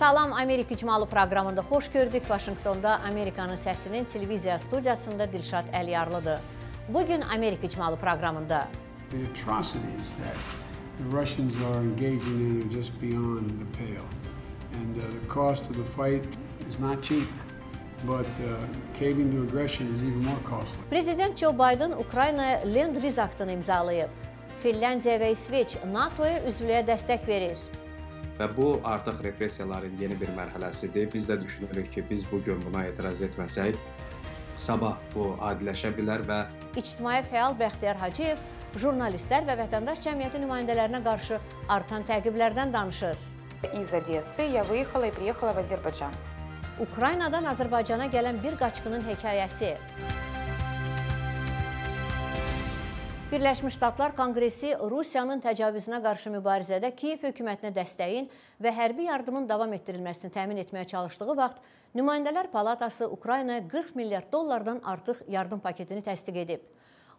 Salam Amerika icmalı proqramında xoş gördük. Vaşinqtonda Amerikanın səsinin televiziya studiyasında Dilşad Əliyarlıdır. Bu gün Amerika icmalı proqramında The atrocities that the Russians are engaging in are just beyond the pale. And uh, the cost of the fight is not cheap. But uh, caving to aggression is even more costly. Prezident Joe Biden Ukraynaya Lend-Lease aktını imzalayıb. Finlandiya və İsveç NATO-ya üzvlüyə dəstək verir. Və bu artıq repressiyaların yeni bir mərhələsidir. Biz də düşünürük ki, biz bu gün buna etiraz etməsək, sabah bu adiləşə bilər və İctimai fəal Bəxtiyar Hacıyev jurnalistlər və vətəndaş cəmiyyəti nümayəndələrinə qarşı artan təqiblərdən danışır. Из Одессы я выехала и приехала в Азербайджан. Ukraynadan Azərbaycana gələn bir qaçqının hekayəsi. Birləşmiş Ştatlar Konqresi Rusiyanın təcavüzünə qarşı mübarizədə Kiyev hökumətinə dəstəyin və hərbi yardımın davam etdirilməsini təmin etməyə çalışdığı vaxt Nümayəndələr Palatası Ukraynaya 40 milyard dollardan artıq yardım paketini təsdiq edib.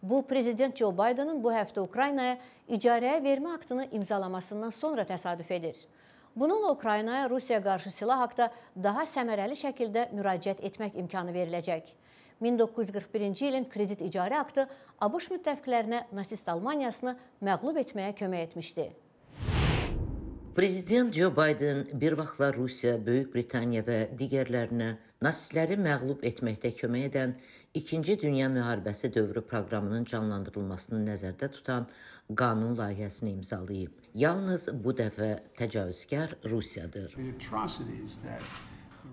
Bu, Prezident Joe Bidenın bu həftə Ukraynaya icarəyə vermə aktını imzalamasından sonra təsadüf edir. Bununla Ukraynaya Rusiyaya qarşı silah haqda daha səmərəli şəkildə müraciət etmək imkanı veriləcək. 1941-ci ilin kredit icarə aktı ABŞ müttəfiqlərinə nasist Almaniyasını məğlub etməyə kömək etmişdi. Prezident Joe Biden bir vaxtlar Rusiya, Böyük Britaniya və digərlərinə nasistləri məğlub etməkdə kömək edən İkinci Dünya Müharibəsi dövrü proqramının canlandırılmasını nəzərdə tutan qanun layihəsini imzalayıb. Yalnız bu dəfə təcavüzkar Rusiyadır. The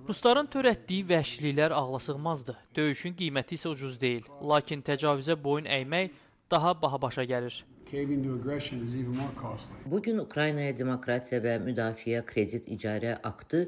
Rusların törətdiyi vəhşiliklər ağlasığmazdı. Döyüşün qiyməti isə ucuz deyil. Lakin təcavüzə boyun əymək daha baha-başa gəlir. Bu gün Ukraynaya Demokratiya və Müdafiə Kredit İcarə Aktı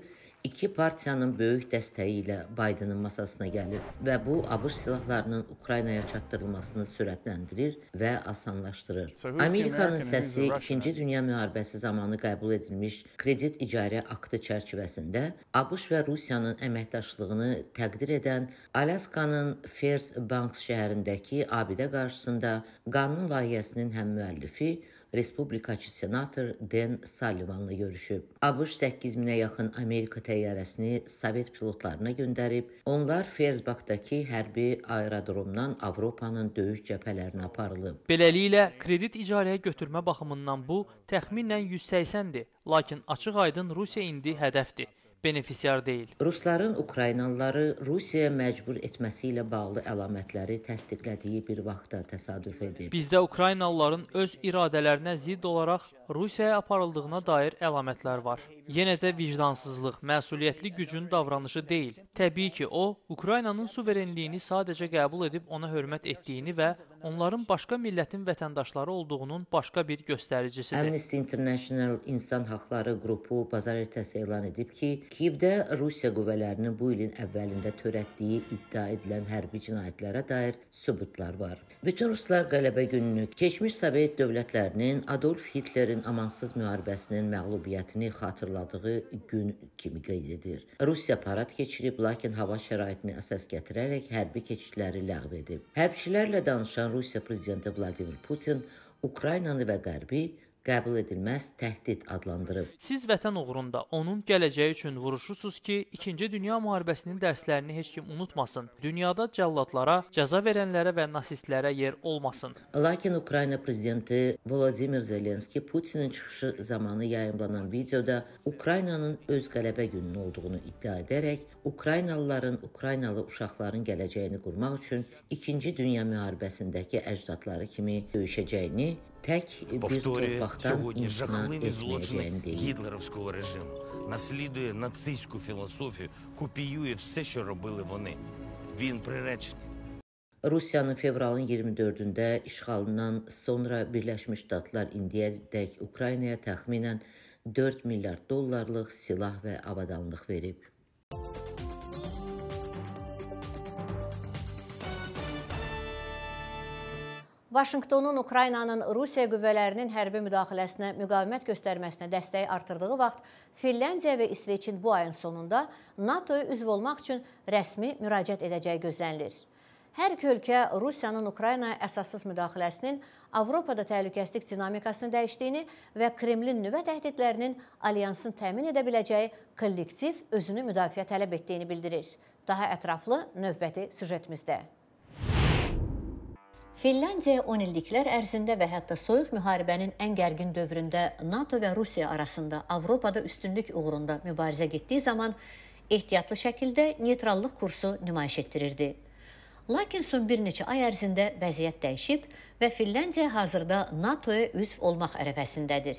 iki partiyanın böyük dəstəyi ilə Baydenin masasına gəlib və bu ABŞ silahlarının Ukraynaya çatdırılmasını sürətləndirir və asanlaşdırır. So Amerikanın səsi 2-ci dünya müharibəsi zamanı qəbul edilmiş kredit icarə aktı çərçivəsində ABŞ və Rusiyanın əməkdaşlığını təqdir edən Alaskanın Fairbanks şəhərindəki abidə qarşısında qanun layihəsinin həmmüəllifi Respublikaçı senator Den Sullivanla görüşüb. ABŞ 8 minə yaxın Amerika təyyarəsini Sovet pilotlarına göndərib. Onlar Ferzbakdakı hərbi aerodromdan Avropanın döyüş cəbhələrinə aparılıb. Beləliklə, kredit icarəyə götürmə baxımından bu təxminən 180-dir, lakin açıq-aydın Rusiya indi hədəfdir benefisiar deyil. Rusların Ukraynalıları Rusiyaya məcbur etməsi ilə bağlı əlamətləri təsdiqlədiyi bir vaxtda təsadüf edib. Bizdə Ukraynalıların öz iradələrinə zidd olaraq Rusiyaya aparıldığına dair əlamətlər var. Yenə də vicdansızlıq, məsuliyyətli gücün davranışı deyil. Təbii ki, o Ukraynanın suverenliyini sadəcə qəbul edib ona hörmət etdiyini və onların başqa millətin vətəndaşları olduğunun başqa bir göstəricisidir. Amnesty International insan haqları qrupu bazar ertəsi elan edib ki, Kiyevdə Rusiya qüvvələrinin bu ilin əvvəlində törətdiyi iddia edilən hərbi cinayətlərə dair sübutlar var. Bütün ruslar qələbə gününü keçmiş Sovet dövlətlərinin Adolf Hitlerin amansız müharibəsinin məğlubiyyətini xatırladığı gün kimi qeyd edir. Rusiya parad keçirib, lakin hava şəraitini əsas gətirərək hərbi keçidləri ləğv edib. Hərbçilərlə danışan Rusiya prezidenti Vladimir Putin Ukraynanı və Qərbi qəbul edilməz təhdid adlandırıb. Siz vətən uğrunda onun gələcəyi üçün vuruşursunuz ki, 2-ci dünya müharibəsinin dərslərini heç kim unutmasın. Dünyada cəlladlara, cəza verənlərə və nasistlərə yer olmasın. Lakin Ukrayna prezidenti Volodimir Zelenski Putinin çıxışı zamanı yayımlanan videoda Ukraynanın öz qələbə gününün olduğunu iddia edərək, Ukraynalıların, Ukraynalı uşaqların gələcəyini qurmaq üçün 2-ci dünya müharibəsindəki əcdadları kimi döyüşəcəyini повторює сьогодні жахливі злочини гітлерівського режиму, наслідує нацистську філософію, копіює все, що робили вони. Він приречений. Rusiyanın fevralın 24-də işğalından sonra Birləşmiş Ştatlar indiyədək Ukraynaya təxminən 4 milyard dollarlıq silah və avadanlıq verib. Vaşinqtonun Ukraynanın Rusiya qüvvələrinin hərbi müdaxiləsinə müqavimət göstərməsinə dəstəyi artırdığı vaxt Finlandiya və İsveçin bu ayın sonunda NATO-ya üzv olmaq üçün rəsmi müraciət edəcəyi gözlənilir. Hər iki ölkə Rusiyanın Ukraynaya əsassız müdaxiləsinin Avropada təhlükəsizlik dinamikasını dəyişdiyini və Kremlin nüvə təhdidlərinin alyansın təmin edə biləcəyi kollektiv özünü müdafiə tələb etdiyini bildirir. Daha ətraflı növbəti süjetimizdə. Finlandiya 10 illiklər ərzində və hətta soyuq müharibənin ən gərgin dövründə NATO və Rusiya arasında Avropada üstünlük uğrunda mübarizə getdiyi zaman ehtiyatlı şəkildə neytrallıq kursu nümayiş etdirirdi. Lakin son bir neçə ay ərzində vəziyyət dəyişib və Finlandiya hazırda NATO-ya üzv olmaq ərəfəsindədir.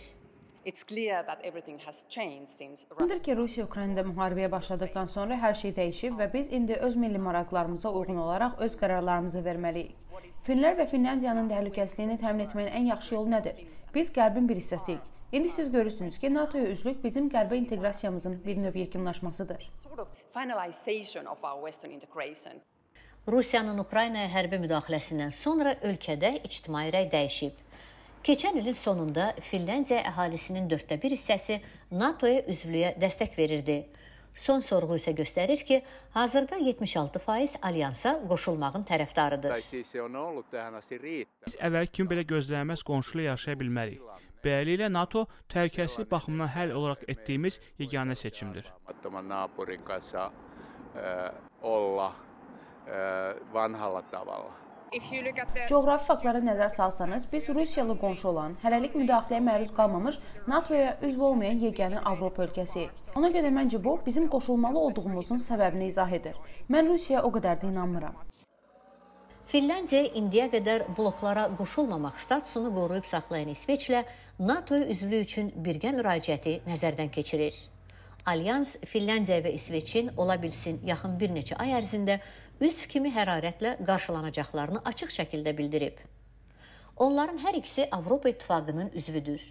It's clear that everything has changed since Russia. ki, Rusiya Ukraynada müharibəyə başladıktan sonra hər şey dəyişib və biz indi öz milli maraqlarımıza uyğun olaraq öz qərarlarımızı verməliyik. Finlər və Finlandiyanın təhlükəsizliyini təmin etməyin ən yaxşı yolu nədir? Biz qəlbin bir hissəsiyik. İndi siz görürsünüz ki, NATO-ya üzvlük bizim qərbə inteqrasiyamızın bir növ yekunlaşmasıdır. Rusiyanın Ukraynaya hərbi müdaxiləsindən sonra ölkədə ictimai rəy dəyişib. Keçən ilin sonunda Finlandiya əhalisinin 4də 1 hissəsi NATO-ya üzvlüyə dəstək verirdi. Son sorğu isə göstərir ki, hazırda 76% alyansa qoşulmağın tərəfdarıdır. Biz əvvəl kimi belə gözlənilməz qonşulu yaşaya bilmərik. Beləliklə NATO təhlükəsizlik baxımından həll olaraq etdiyimiz yeganə seçimdir. olla vanhalla tavalla. Coğrafi faktlara nəzər salsanız, biz Rusiyalı qonşu olan, hələlik müdaxiləyə məruz qalmamış NATO-ya üzv olmayan yeganə Avropa ölkəsiyik. Ona görə məncə bu bizim qoşulmalı olduğumuzun səbəbini izah edir. Mən Rusiyaya o qədər də inanmıram. Finlandiya indiyə qədər bloklara qoşulmamaq statusunu qoruyub saxlayan İsveçlə NATO üzvlüyü üçün birgə müraciəti nəzərdən keçirir. Alyans Finlandiya və İsveçin ola bilsin yaxın bir neçə ay ərzində üzv kimi hərarətlə qarşılanacaqlarını açıq şəkildə bildirib. Onların hər ikisi Avropa İttifaqının üzvüdür.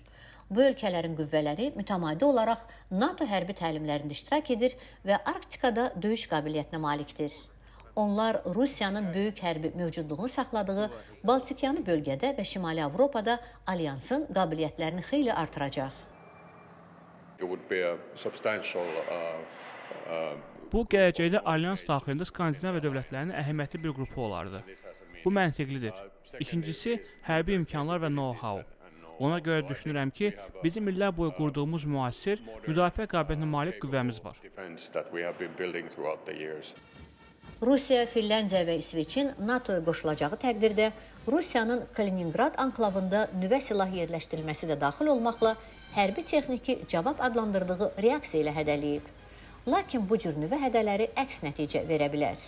Bu ölkələrin qüvvələri mütəmadi olaraq NATO hərbi təlimlərində iştirak edir və Arktikada döyüş qabiliyyətinə malikdir. Onlar Rusiyanın böyük hərbi mövcudluğunu saxladığı Baltikyanı bölgədə və Şimali Avropada alyansın qabiliyyətlərini xeyli artıracaq. Uh, uh, Bu gələcəkdə alyans daxilində Skandinaviya dövlətlərinin əhəmiyyətli bir qrupu olardı. Bu məntiqlidir. İkincisi, hərbi imkanlar və know-how. Ona görə düşünürəm ki, bizim illər boyu qurduğumuz müasir müdafiə qabiliyyətinə malik qüvvəmiz var. Rusiya, Finlandiya və İsveçin NATO-ya qoşulacağı təqdirdə Rusiyanın Kalininqrad anklavında nüvə silah yerləşdirilməsi də daxil olmaqla hərbi texniki cavab adlandırdığı reaksiya ilə hədələyib. Lakin bu cür nüvə hədələri əks nəticə verə bilər.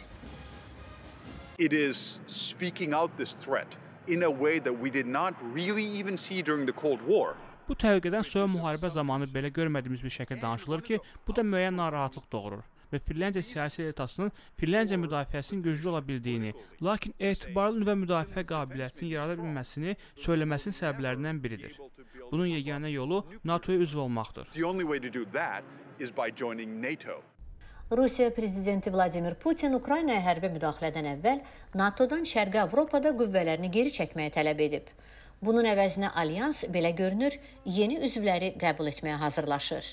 It is speaking out this threat in a way that we did not really even see during the Cold War. Bu təhlükədən sonra müharibə zamanı belə görmədiyimiz bir şəkildə danışılır ki, bu da müəyyən narahatlıq doğurur və Finlandiya siyasi elitasının Finlandiya müdafiəsinin güclü ola bildiyini, lakin etibarlı nüvə müdafiə qabiliyyətini yarada bilməsini söyləməsinin səbəblərindən biridir. Bunun yeganə yolu NATO-ya üzv olmaqdır. Rusiya prezidenti Vladimir Putin Ukraynaya hərbə müdaxilədən əvvəl NATO-dan Şərqi Avropada qüvvələrini geri çəkməyə tələb edib. Bunun əvəzinə alyans belə görünür, yeni üzvləri qəbul etməyə hazırlaşır.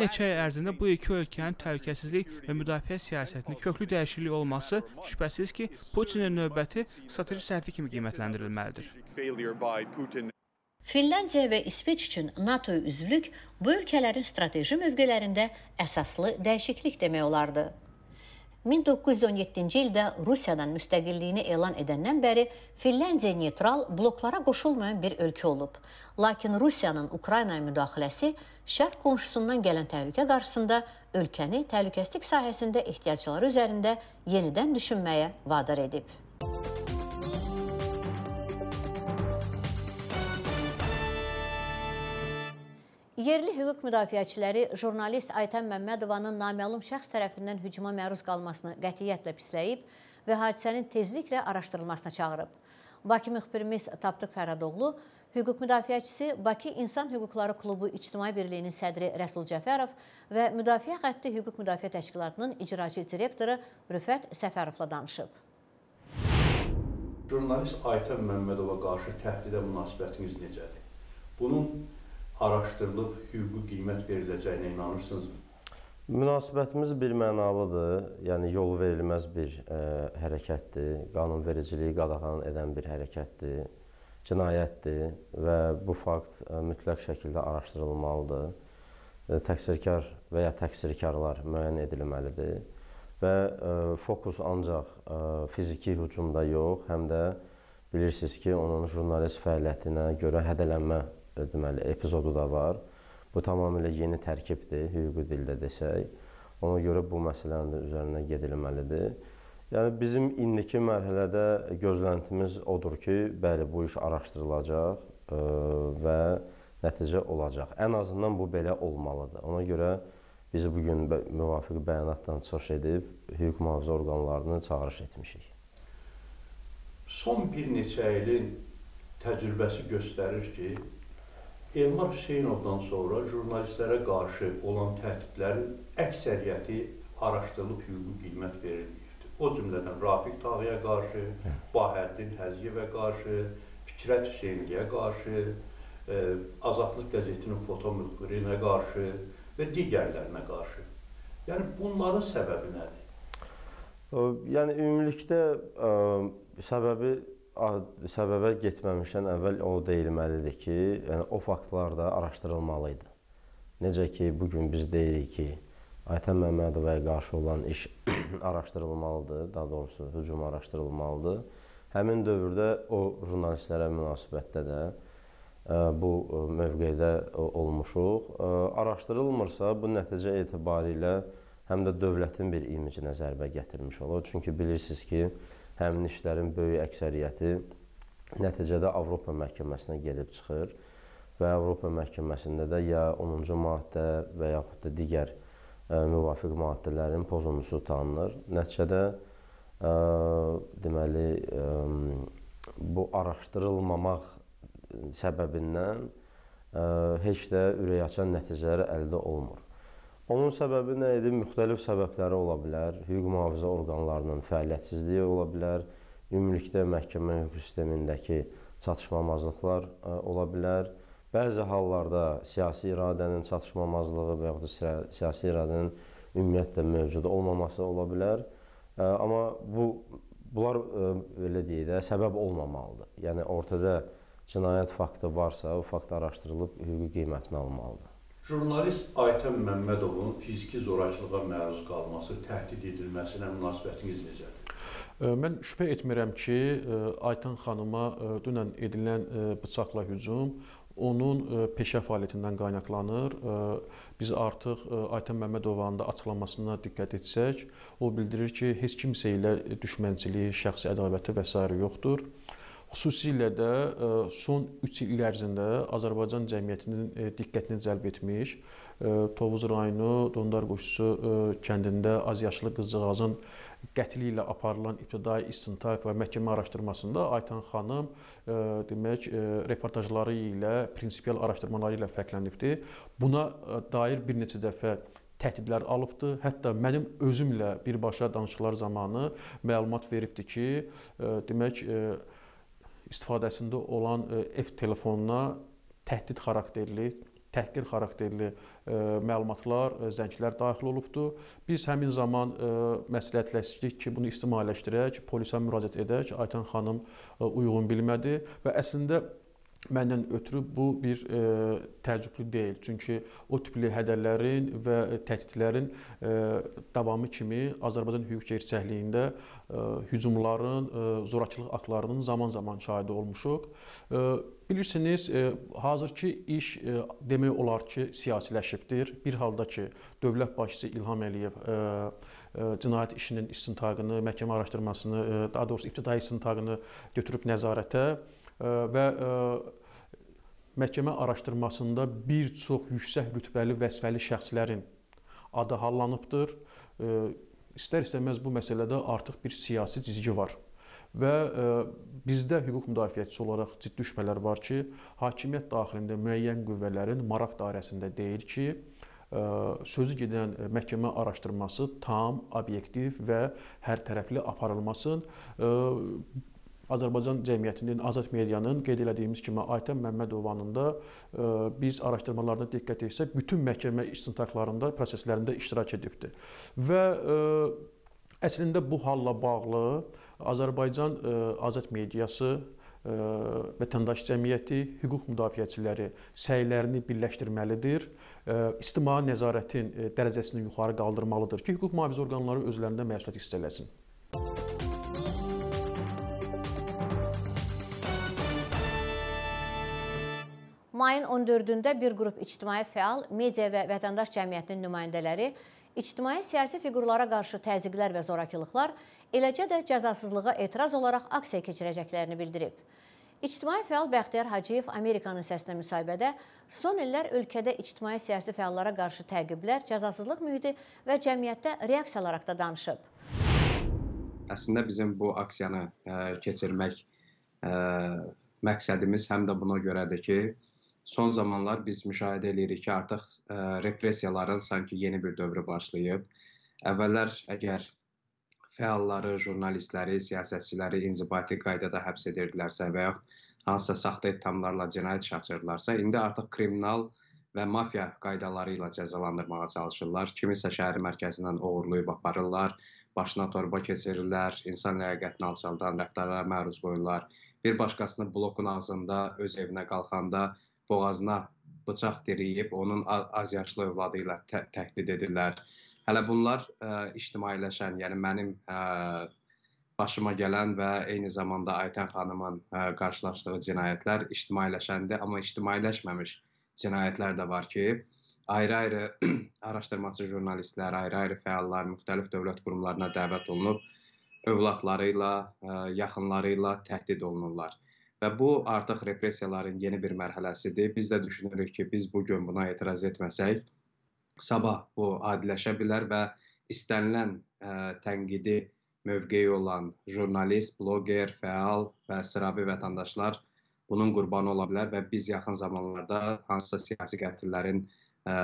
Neçə il ərzində bu iki ölkənin təhlükəsizlik və müdafiə siyasətinin köklü dəyişiklik olması şübhəsiz ki, Putinin növbəti strateji səhvi kimi qiymətləndirilməlidir. Finlandiya və İsveç üçün NATO üzvlük bu ölkələrin strateji mövqelərində əsaslı dəyişiklik demək olardı. 1917-ci ildə Rusiyadan müstəqilliyini elan edəndən bəri Finlandiya neytral bloklara qoşulmayan bir ölkə olub. Lakin Rusiyanın Ukraynaya müdaxiləsi şərq qonşusundan gələn təhlükə qarşısında ölkəni təhlükəsizlik sahəsində ehtiyacları üzərində yenidən düşünməyə vadar edib. Yerli hüquq müdafiəçiləri jurnalist Aytən Məmmədovanın naməlum şəxs tərəfindən hücuma məruz qalmasını qətiyyətlə pisləyib və hadisənin tezliklə araşdırılmasına çağırıb. Bakı müxbirimiz Tapdıq Fəradoğlu, hüquq müdafiəçisi Bakı İnsan Hüquqları Klubu İctimai Birliyinin sədri Rəsul Cəfərov və Müdafiə Xətti Hüquq Müdafiə Təşkilatının icraçı direktoru Rüfət Səfərovla danışıb. Jurnalist Aytən Məmmədova qarşı təhdidə münasibətiniz necədir? Bunun araşdırılıb hüquqi qiymət veriləcəyinə inanırsınızmı? Münasibətimiz bir mənalıdır, yəni yol verilməz bir ə, e, hərəkətdir, qanunvericiliyi qadağan edən bir hərəkətdir, cinayətdir və bu fakt ə, e, mütləq şəkildə araşdırılmalıdır. Ə, e, təqsirkar və ya təqsirkarlar müəyyən edilməlidir və ə, fokus ancaq ə, fiziki hücumda yox, həm də bilirsiniz ki, onun jurnalist fəaliyyətinə görə hədələnmə deməli epizodu da var. Bu tamamilə yeni tərkibdir, hüquqi dildə desək. Ona görə bu məsələnin də üzərinə gedilməlidir. Yəni bizim indiki mərhələdə gözləntimiz odur ki, bəli bu iş araşdırılacaq ə, e, və nəticə olacaq. Ən azından bu belə olmalıdır. Ona görə biz bu gün müvafiq bəyanatdan çıxış edib hüquq mühafizə orqanlarını çağırış etmişik. Son bir neçə ilin təcrübəsi göstərir ki, Elmar Hüseynovdan sonra jurnalistlərə qarşı olan təhdidlərin əksəriyyəti araşdırılıb hüquqi qiymət verilməyibdir. O cümlədən Rafiq Tağıya qarşı, hə. Bahəddin Həziyevə qarşı, Fikrət Hüseyniyə qarşı, ə, e, Azadlıq qəzetinin foto müxbirinə qarşı və digərlərinə qarşı. Yəni bunların səbəbi nədir? Yəni ümumilikdə ə, e, səbəbi səbəbə getməmişdən əvvəl o deyilməlidir ki, yəni o faktlar da araşdırılmalı idi. Necə ki, bu gün biz deyirik ki, Aytən Məmmədovaya qarşı olan iş araşdırılmalıdır, daha doğrusu hücum araşdırılmalıdır. Həmin dövrdə o jurnalistlərə münasibətdə də e, bu e, mövqedə olmuşuq. E, araşdırılmırsa bu nəticə etibarilə həm də dövlətin bir imicinə zərbə gətirmiş olur. Çünki bilirsiniz ki, həmin işlərin böyük əksəriyyəti nəticədə Avropa məhkəməsinə gedib çıxır və Avropa məhkəməsində də ya 10-cu maddə və yaxud da digər ə, e, müvafiq maddələrin pozuntusu tanınır. Nəticədə ə, e, deməli ə, e, bu araşdırılmamaq səbəbindən ə, heç də ürəkaçan nəticələr əldə olmur. Onun səbəbi nə idi? Müxtəlif səbəbləri ola bilər. Hüquq mühafizə orqanlarının fəaliyyətsizliyi ola bilər. Ümumilikdə məhkəmə hüquq sistemindəki çatışmamazlıqlar e, ola bilər. Bəzi hallarda siyasi iradənin çatışmamazlığı və yaxud da siyasi iradənin ümumiyyətlə mövcud olmaması ola bilər. E, amma bu bunlar e, belə deyək də səbəb olmamalıdır. Yəni ortada cinayət faktı varsa, o fakt araşdırılıb hüquqi qiymətinə alınmalıdır. Jurnalist Aytən Məmmədovun fiziki zorakılığa məruz qalması, təhdid edilməsinə münasibətiniz necədir? Mən şübhə etmirəm ki, Aytən xanıma dünən edilən bıçaqla hücum onun peşə fəaliyyətindən qaynaqlanır. Biz artıq Aytən Məmmədovanın da açıqlamasına diqqət etsək, o bildirir ki, heç kimsə ilə düşmənçiliyi, şəxsi ədaləti və s. yoxdur. Xüsusilə də e, son 3 il ərzində Azərbaycan cəmiyyətinin e, diqqətini cəlb etmiş e, Tovuz rayonu Dondar qoşusu kəndində azyaşlı qızcığazın qətli ilə aparılan ibtidai istintaq və məhkəmə araşdırmasında Aytan xanım demək reportajları ilə, prinsipial araşdırmaları ilə fərqlənibdi. Buna dair bir neçə dəfə təhdidlər alıbdı. Hətta mənim özümlə birbaşa danışıqlar zamanı məlumat veribdi ki, demək istifadəsində olan ev telefonuna təhdid xarakterli, təhqir xarakterli e, məlumatlar, e, zənglər daxil olubdur. Biz həmin zaman e, məsləhətləşdik ki, bunu ictimailəşdirək, polisə müraciət edək. Aytən xanım uyğun bilmədi və əslində məndən ötürü bu bir e, təəccüblü deyil. Çünki o tipli hədərlərin və təhdidlərin e, davamı kimi Azərbaycan hüquq gerçəkliyində e, hücumların, e, zorakılıq aktlarının zaman-zaman şahidi olmuşuq. E, bilirsiniz, e, hazırki iş e, demək olar ki, siyasiləşibdir. Bir halda ki, dövlət başçısı İlham Əliyev e, e, cinayət işinin istintaqını, məhkəmə araşdırmasını, e, daha doğrusu ibtidai istintaqını götürüb nəzarətə və e, məhkəmə araşdırmasında bir çox yüksək rütbəli vəzifəli şəxslərin adı hallanıbdır. İstər-istəməz bu məsələdə artıq bir siyasi cizgi var və e, bizdə hüquq müdafiəçisi olaraq ciddi şübhələr var ki, hakimiyyət daxilində müəyyən qüvvələrin maraq dairəsində deyil ki, e, sözü gedən məhkəmə araşdırması tam, obyektiv və hər tərəfli aparılmasın. Azərbaycan cəmiyyətinin, azad medianın qeyd elədiyimiz kimi Aytən Məmmədovanın da e, biz araşdırmalarına diqqət etsək, bütün məhkəmə istintaqlarında, proseslərində iştirak edibdir. Və e, əslində bu halla bağlı Azərbaycan e, azad mediası vətəndaş cəmiyyəti, hüquq müdafiəçiləri səylərini birləşdirməlidir. İctimai nəzarətin dərəcəsini yuxarı qaldırmalıdır ki, hüquq mühafizə orqanları özlərində məsuliyyət hiss eləsin. Mayın 14-də bir qrup ictimai fəal, media və vətəndaş cəmiyyətinin nümayəndələri ictimai-siyasi fiqurlara qarşı təzyiqlər və zorakılıqlar, eləcə də cəzasızlığa etiraz olaraq aksiya keçirəcəklərini bildirib. İctimai fəal Bəxtiyar Hacıyev Amerikanın səsinə müsahibədə son illər ölkədə ictimai-siyasi fəallara qarşı təqiblər, cəzasızlıq mühiti və cəmiyyətdə reaksiyalar haqqında danışıb. Əslində bizim bu aksiyanı ə, e, keçirmək ə, e, məqsədimiz həm də buna görədir ki, son zamanlar biz müşahidə eləyirik ki, artıq ə, e, repressiyaların sanki yeni bir dövrü başlayıb. Əvvəllər əgər fəalları, jurnalistləri, siyasətçiləri inzibati qaydada həbs edirdilərsə və yaxud hansısa saxta ittihamlarla cinayət işləyirdilərsə, indi artıq kriminal və mafiya qaydaları ilə cəzalandırmağa çalışırlar. Kimisə şəhər mərkəzindən oğurlayıb aparırlar, başına torba keçirirlər, insan ləyaqətini alçaldan rəftarlara məruz qoyurlar. Bir başqasını blokun ağzında öz evinə qalxanda boğazına bıçaq diriyib onun az yaşlı övladı ilə tə təhdid edirlər. Hələ bunlar ə, ictimailəşən, yəni mənim ə, başıma gələn və eyni zamanda Aytən xanımın ə, qarşılaşdığı cinayətlər ictimailəşəndə, amma ictimailəşməmiş cinayətlər də var ki, ayrı-ayrı araşdırmaçı jurnalistlər, ayrı-ayrı fəallar müxtəlif dövlət qurumlarına dəvət olunub övladları ilə, ə, yaxınları ilə təhdid olunurlar. Və bu artıq repressiyaların yeni bir mərhələsidir. Biz də düşünürük ki, biz bu gün buna etiraz etməsək, sabah bu adiləşə bilər və istənilən ə, e, tənqidi mövqeyi olan jurnalist, bloger, fəal və sıravi vətəndaşlar bunun qurbanı ola bilər və biz yaxın zamanlarda hansısa siyasi qətillərin ə, e,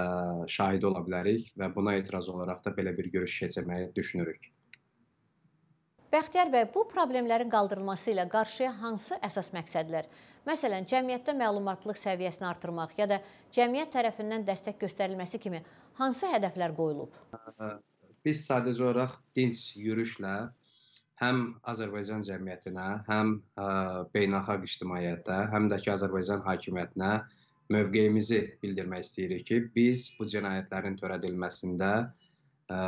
şahidi ola bilərik və buna etiraz olaraq da belə bir görüş keçirməyi düşünürük. Bəxtiyar bəy, bu problemlərin qaldırılması ilə qarşıya hansı əsas məqsədlər? Məsələn, cəmiyyətdə məlumatlıq səviyyəsini artırmaq ya da cəmiyyət tərəfindən dəstək göstərilməsi kimi hansı hədəflər qoyulub? Biz sadəcə olaraq dinç yürüşlə həm Azərbaycan cəmiyyətinə, həm beynəlxalq ictimaiyyətə, həm də ki Azərbaycan hakimiyyətinə mövqeyimizi bildirmək istəyirik ki, biz bu cinayətlərin törədilməsində ə,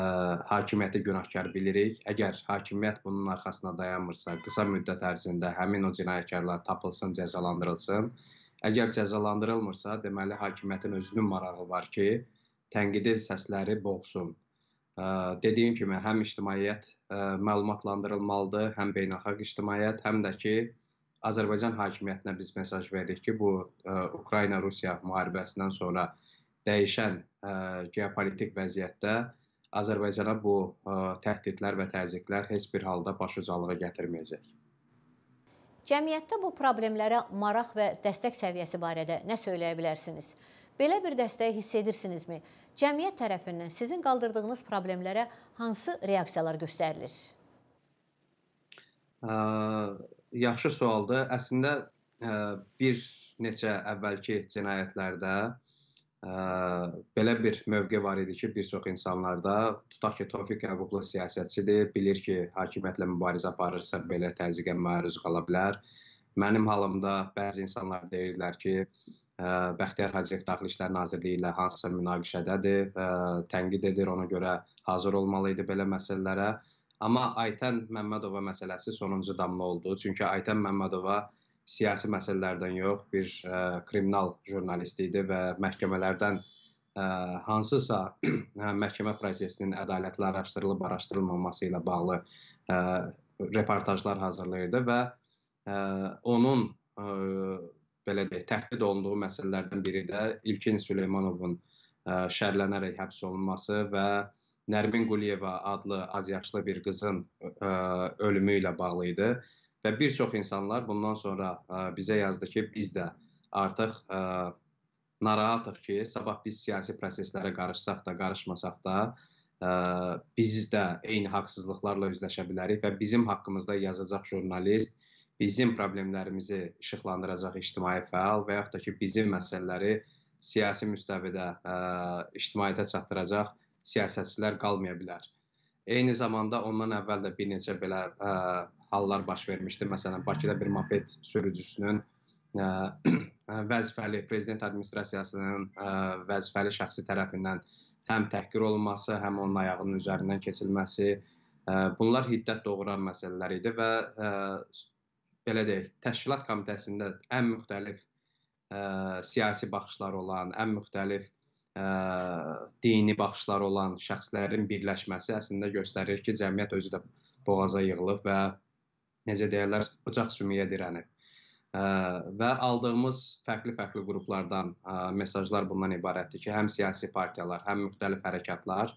hakimiyyəti günahkar bilirik. Əgər hakimiyyət bunun arxasına dayanmırsa, qısa müddət ərzində həmin o cinayətkarlar tapılsın, cəzalandırılsın. Əgər cəzalandırılmırsa, deməli hakimiyyətin özünün marağı var ki, tənqidi səsləri boğsun. Ə, dediyim kimi, həm ictimaiyyət ə, məlumatlandırılmalıdır, həm beynəlxalq ictimaiyyət, həm də ki, Azərbaycan hakimiyyətinə biz mesaj veririk ki, bu Ukrayna-Rusiya müharibəsindən sonra dəyişən ə, geopolitik vəziyyətdə Azərbaycana bu e, təhdidlər və təzyiqlər heç bir halda başucalığa gətirməyəcək. Cəmiyyətdə bu problemlərə maraq və dəstək səviyyəsi barədə nə söyləyə bilərsiniz? Belə bir dəstəyi hiss edirsinizmi? Cəmiyyət tərəfindən sizin qaldırdığınız problemlərə hansı reaksiyalar göstərilir? Ə, e, yaxşı sualdır. Əslində ə, e, bir neçə əvvəlki cinayətlərdə ə, ə, belə bir mövqe var idi ki, bir çox insanlarda tutaq ki, Tofiq Yaqublu siyasətçidir, bilir ki, hakimiyyətlə mübarizə aparırsa belə təzyiqə məruz qala bilər. Mənim halımda bəzi insanlar deyirlər ki, ə, Bəxtiyar Hacıyev Daxili İşlər Nazirliyi ilə hansısa münaqişədədir, ə, tənqid edir, ona görə hazır olmalı idi belə məsələlərə. Amma Aytən Məmmədova məsələsi sonuncu damla oldu. Çünki Aytən Məmmədova siyasi məsələlərdən yox, bir ə, e, kriminal jurnalist idi və məhkəmələrdən ə, e, hansısa ə, hə, məhkəmə prosesinin ədalətli araşdırılıb araşdırılmaması ilə bağlı ə, e, reportajlar hazırlayırdı və ə, onun ə, belə deyək, təhdid olunduğu məsələlərdən biri də İlkin Süleymanovun ə, şərlənərək həbs olunması və Nərmin Quliyeva adlı azyaşlı bir qızın ə, ölümü ilə bağlı idi. Və bir çox insanlar bundan sonra ə, e, bizə yazdı ki, biz də artıq ə, e, narahatıq ki, sabah biz siyasi proseslərə qarışsaq da, qarışmasaq da, ə, e, biz də eyni haqsızlıqlarla üzləşə bilərik və bizim haqqımızda yazacaq jurnalist bizim problemlərimizi işıqlandıracaq ictimai fəal və yaxud da ki, bizim məsələləri siyasi müstəvidə ə, ictimaiyyətə çatdıracaq siyasətçilər qalmaya bilər. Eyni zamanda ondan əvvəl də bir neçə belə ə, hallar baş vermişdi. Məsələn, Bakıda bir moped sürücüsünün ə, e, e, vəzifəli prezident administrasiyasının ə, e, vəzifəli şəxsi tərəfindən həm təhqir olunması, həm onun ayağının üzərindən keçilməsi, ə, bunlar hiddət doğuran məsələlər idi və ə, belə deyək, təşkilat komitəsində ən müxtəlif ə, siyasi baxışlar olan, ən müxtəlif ə, dini baxışlar olan şəxslərin birləşməsi əslində göstərir ki, cəmiyyət özü də boğaza yığılıb və necə deyirlər, bıçaq sümüyə dirənir. Ə, və aldığımız fərqli-fərqli qruplardan ə, mesajlar bundan ibarətdir ki, həm siyasi partiyalar, həm müxtəlif hərəkətlər,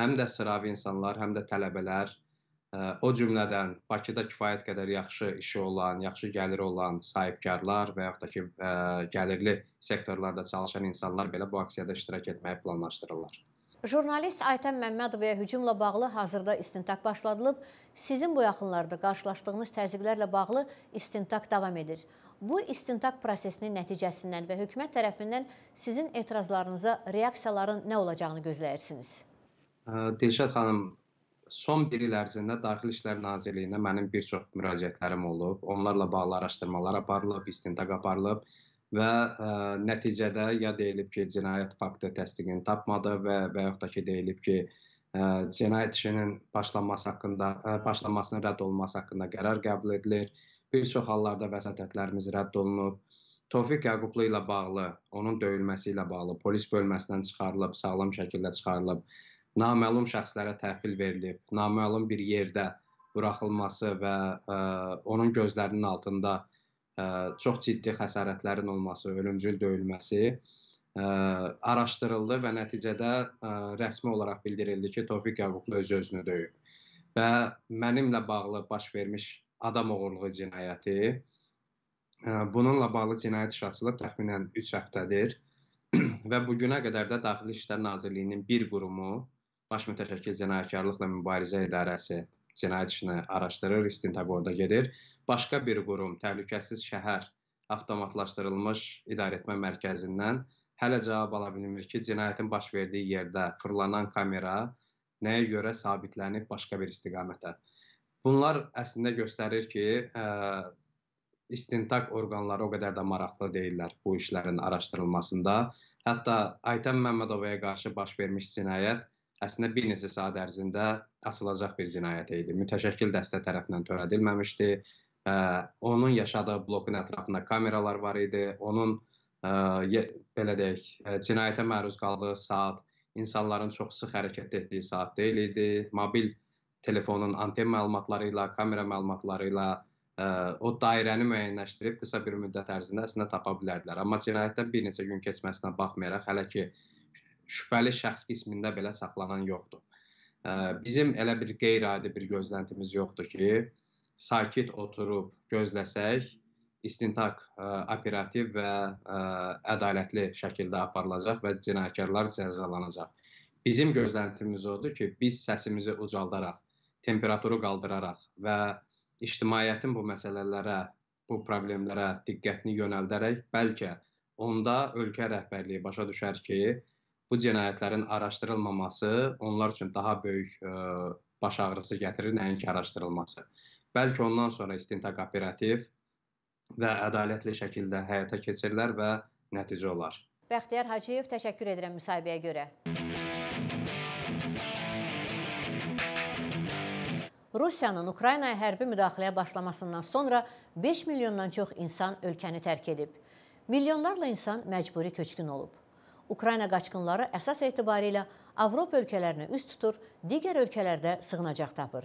həm də sıravi insanlar, həm də tələbələr ə, o cümlədən Bakıda kifayət qədər yaxşı işi olan, yaxşı gəliri olan sahibkarlar və yaxud da ki ə, gəlirli sektorlarda çalışan insanlar belə bu aksiyada iştirak etməyi planlaşdırırlar. Jurnalist Aytən Məmmədovaya hücumla bağlı hazırda istintaq başladılıb. Sizin bu yaxınlarda qarşılaşdığınız təzyiqlərlə bağlı istintaq davam edir. Bu istintaq prosesinin nəticəsindən və hökumət tərəfindən sizin etirazlarınıza reaksiyaların nə olacağını gözləyirsiniz? Dilşad xanım, son 1 il ərzində Daxili İşlər Nazirliyinə mənim bir çox müraciətlərim olub. Onlarla bağlı araşdırmalar aparılıb, istintaq aparılıb və ə, e, nəticədə ya deyilib ki, cinayət faktı təsdiqini tapmadı və və yaxud da ki, deyilib ki, ə, e, cinayət işinin başlanması haqqında ə, e, başlanmasının rədd olunması haqqında qərar qəbul edilir. Bir çox hallarda vəsatətlərimiz rədd olunub. Tofiq Yaqublu ilə bağlı, onun döyülməsi ilə bağlı polis bölməsindən çıxarılıb, sağlam şəkildə çıxarılıb, naməlum şəxslərə təhvil verilib, naməlum bir yerdə buraxılması və ə, onun gözlərinin altında çox ciddi xəsarətlərin olması, ölümcül döyülməsi araşdırıldı və nəticədə rəsmi olaraq bildirildi ki, Tofiq Yavuqlu öz-özünü döyüb. Və mənimlə bağlı baş vermiş adam oğurluğu cinayəti bununla bağlı cinayət işi açılıb təxminən 3 həftədir və bu günə qədər də Daxili İşlər Nazirliyinin bir qurumu Baş Mütəşəkkil Cinayətkarlıqla Mübarizə İdarəsi cinayət işini araşdırır, istintaq orada gedir. Başqa bir qurum, Təhlükəsiz şəhər avtomatlaşdırılmış idarəetmə mərkəzindən hələ cavab ala bilmir ki, cinayətin baş verdiyi yerdə fırlanan kamera nəyə görə sabitlənib başqa bir istiqamətə. Bunlar əslində göstərir ki, ə, istintaq orqanları o qədər də maraqlı deyillər bu işlərin araşdırılmasında. Hətta Aytən Məmmədovaya qarşı baş vermiş cinayət əslində bir neçə saat ərzində asılacaq bir cinayət idi. Mütəşəkkil dəstə tərəfindən törədilməmişdi. Ə, onun yaşadığı blokun ətrafında kameralar var idi. Onun ə, belə deyək, cinayətə məruz qaldığı saat insanların çox sıx hərəkət etdiyi saat deyil idi. Mobil telefonun anten məlumatları ilə, kamera məlumatları ilə ə, o dairəni müəyyənləşdirib qısa bir müddət ərzində əslində tapa bilərdilər. Amma cinayətdən bir neçə gün keçməsinə baxmayaraq hələ ki ə, şübhəli şəxs qismində belə saxlanan yoxdur. Bizim elə bir qeyri-adi bir gözləntimiz yoxdur ki, sakit oturub gözləsək, istintaq ə, operativ və ə, ədalətli şəkildə aparılacaq və cinayətkarlar cəzalanacaq. Bizim gözləntimiz odur ki, biz səsimizi ucaldaraq, temperaturu qaldıraraq və ictimaiyyətin bu məsələlərə, bu problemlərə diqqətini yönəldərək bəlkə onda ölkə rəhbərliyi başa düşər ki, bu cinayətlərin araşdırılmaması onlar üçün daha böyük ə, e, baş ağrısı gətirir, nəinki araşdırılması. Bəlkə ondan sonra istintaq operativ və ədalətli şəkildə həyata keçirlər və nəticə olar. Bəxtiyar Hacıyev təşəkkür edirəm müsahibəyə görə. Rusiyanın Ukraynaya hərbi müdaxiləyə başlamasından sonra 5 milyondan çox insan ölkəni tərk edib. Milyonlarla insan məcburi köçkün olub. Ukrayna qaçqınları əsas etibarilə Avropa ölkələrinə üz tutur, digər ölkələrdə sığınacaq tapır.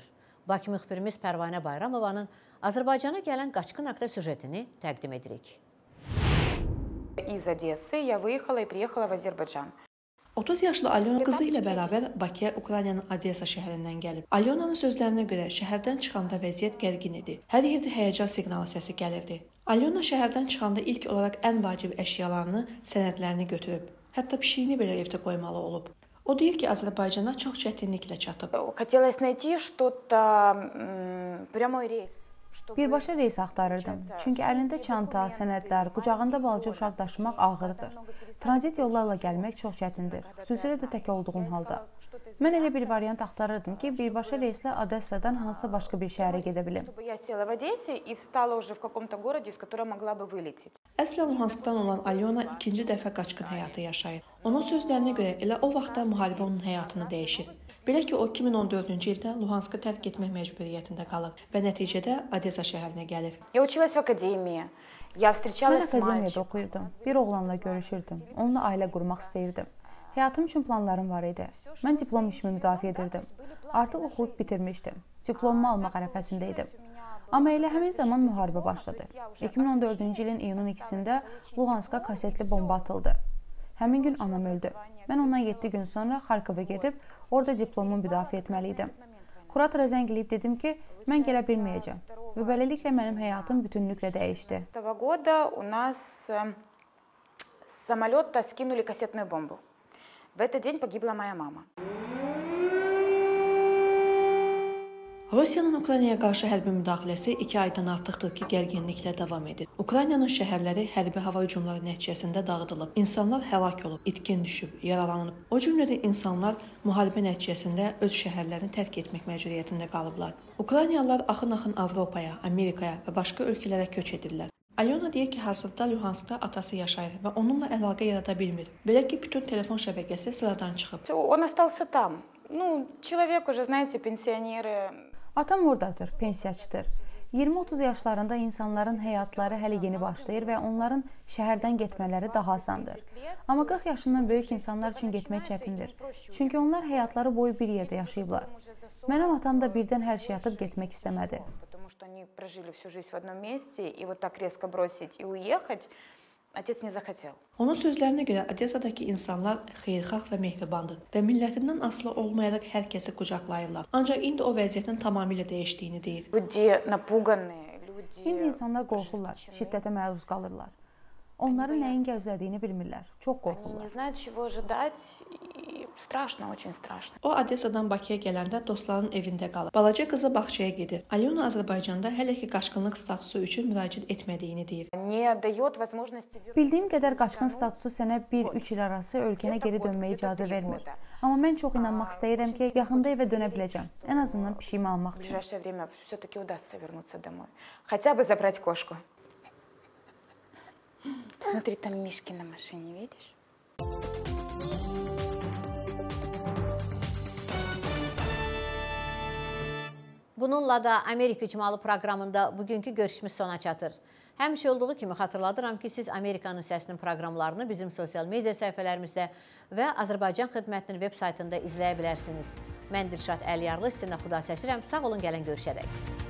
Bakı müxbirimiz Pərvanə Bayramovanın Azərbaycana gələn qaçqın haqda süjetini təqdim edirik. Из Одессы я выехала и приехала в Азербайджан. 30 yaşlı Alyona qızı ilə bərabər Bakıya Ukraynanın Odessa şəhərindən gəlib. Alyonanın sözlərinə görə şəhərdən çıxanda vəziyyət gərgin idi. Hər yerdə həyəcan siqnalı səsi gəlirdi. Alyona şəhərdən çıxanda ilk olaraq ən vacib əşyalarını, sənədlərini götürüb. Hətta pişiyini belə evdə qoymalı olub. O deyir ki, Azərbaycana çox çətinliklə çatıb. Хотелось найти что-то прямой рейс. Birbaşa reys axtarırdım. Çünki əlində çanta, sənədlər, qucağında balaca uşaq daşımaq ağırdır. Tranzit yollarla gəlmək çox çətindir, xüsusilə də tək olduğum halda. Mən elə bir variant axtarırdım ki, birbaşa reyslə Odessadan hansısa başqa bir şəhərə gedə bilim. Əslən Luhanskdan olan Alyona ikinci dəfə qaçqın həyatı yaşayır. Onun sözlərinə görə elə o vaxtda müharibə onun həyatını dəyişir. Belə ki, o 2014-cü ildə Luhanskı tərk etmək məcburiyyətində qalır və nəticədə Odessa şəhərinə gəlir. Я училась в академии. Я встречалась с мальчиком. Mən akademiyada oxuyurdum. Bir oğlanla görüşürdüm. Onunla ailə qurmaq istəyirdim. Həyatım üçün planlarım var idi. Mən diplom işimi müdafiə edirdim. Artıq oxuyub bitirmişdim. Diplomumu almaq ərəfəsində idim. Amma elə həmin zaman müharibə başladı. 2014-cü ilin iyunun 2-də Luhanska kasetli bomba atıldı. Həmin gün anam öldü. Mən ondan 7 gün sonra Xarkova gedib orada diplomumu müdafiə etməli idim. Kuratora zəngiləyib dedim ki, mən gələ bilməyəcəm. Və beləliklə mənim həyatım bütünlüklə dəyişdi. Года у нас самолёта скинули кассетную бомбу. В этот день погибла моя мама. Rusiyanın Ukraynaya qarşı hərbi müdaxiləsi 2 aydan artıqdır ki, gərginliklə davam edir. Ukraynanın şəhərləri hərbi hava hücumları nəticəsində dağıdılıb, insanlar həlak olub, itkin düşüb, yaralanıb. O cümlədən insanlar müharibə nəticəsində öz şəhərlərini tərk etmək məcburiyyətində qalıblar. Ukraynalılar axın-axın Avropaya, Amerikaya və başqa ölkələrə köç edirlər. Alyona deyir ki, hazırda Luhanskda atası yaşayır və onunla əlaqə yarada bilmir. Belə ki, bütün telefon şəbəkəsi sıradan çıxıb. Он остался там. Ну, человек уже, знаете, пенсионеры. Atam ordadır, pensiyaçıdır. 20-30 yaşlarında insanların həyatları hələ yeni başlayır və onların şəhərdən getmələri daha asandır. Amma 40 yaşından böyük insanlar üçün getmək çətindir. Çünki onlar həyatları boyu bir yerdə yaşayıblar. Mənim atam da birdən hər şey atıb getmək istəmədi что они прожили всю жизнь в одном месте, и вот так резко бросить и уехать, Отец не захотел. Onun sözlərinə görə Odessadakı insanlar xeyirxah və mehribandır və millətindən asılı olmayaraq hər kəsi qucaqlayırlar. Ancaq indi o vəziyyətin tamamilə dəyişdiyini deyir. İndi insanlar qorxurlar, şiddətə məruz qalırlar. Onların nəyin gözlədiyini bilmirlər. Çox qorxurlar. Не знают, чего ожидать. Страшно, очень страшно. O Odessadan Bakıya gələndə dostlarının evində qalır. Balaca qızı bağçaya gedir. Alena Azərbaycanda hələ ki qaçqınlıq statusu üçün müraciət etmədiyini deyir. Не даёт возможности Bildiyim qədər qaçqın statusu sənə 1-3 il arası ölkənə geri dönməyə icazə vermir. Amma mən çox inanmaq istəyirəm ki, yaxında evə dönə biləcəm. Ən azından pişiyimi almaq üçün. Ближайшее время всё-таки удастся вернуться домой. Хотя бы забрать кошку. Посмотри, там мишки на машине, видишь? Bununla da Amerika İcmalı proqramında bugünkü görüşümüz sona çatır. Həmişə olduğu kimi xatırladıram ki, siz Amerikanın səsinin proqramlarını bizim sosial media səhifələrimizdə və Azərbaycan xidmətinin veb saytında izləyə bilərsiniz. Mən Dilşad Əliyarlı, sizinlə xuda səçirəm. Sağ olun, gələn görüşədək.